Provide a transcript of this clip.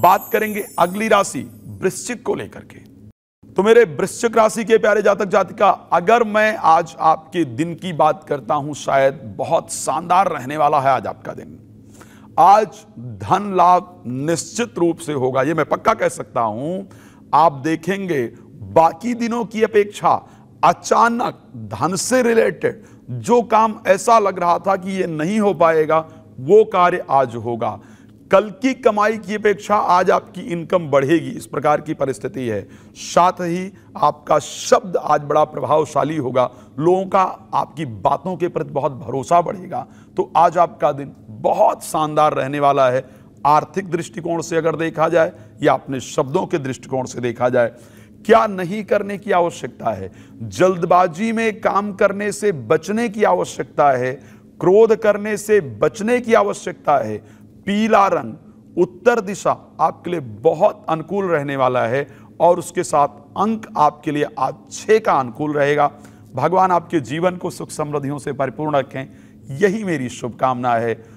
बात करेंगे अगली राशि वृश्चिक को लेकर के तो मेरे वृश्चिक राशि के प्यारे जातक जातिका अगर मैं आज आपके दिन की बात करता हूं शायद बहुत शानदार रहने वाला है आज आपका दिन आज धन लाभ निश्चित रूप से होगा ये मैं पक्का कह सकता हूं आप देखेंगे बाकी दिनों की अपेक्षा अचानक धन से रिलेटेड जो काम ऐसा लग रहा था कि यह नहीं हो पाएगा वो कार्य आज होगा कल की कमाई की अपेक्षा आज आपकी इनकम बढ़ेगी इस प्रकार की परिस्थिति है साथ ही आपका शब्द आज बड़ा प्रभावशाली होगा लोगों का आपकी बातों के प्रति बहुत भरोसा बढ़ेगा तो आज आपका दिन बहुत शानदार रहने वाला है आर्थिक दृष्टिकोण से अगर देखा जाए या अपने शब्दों के दृष्टिकोण से देखा जाए क्या नहीं करने की आवश्यकता है जल्दबाजी में काम करने से बचने की आवश्यकता है क्रोध करने से बचने की आवश्यकता है पीला रंग उत्तर दिशा आपके लिए बहुत अनुकूल रहने वाला है और उसके साथ अंक आपके लिए आज छः का अनुकूल रहेगा भगवान आपके जीवन को सुख समृद्धियों से परिपूर्ण रखें यही मेरी शुभकामना है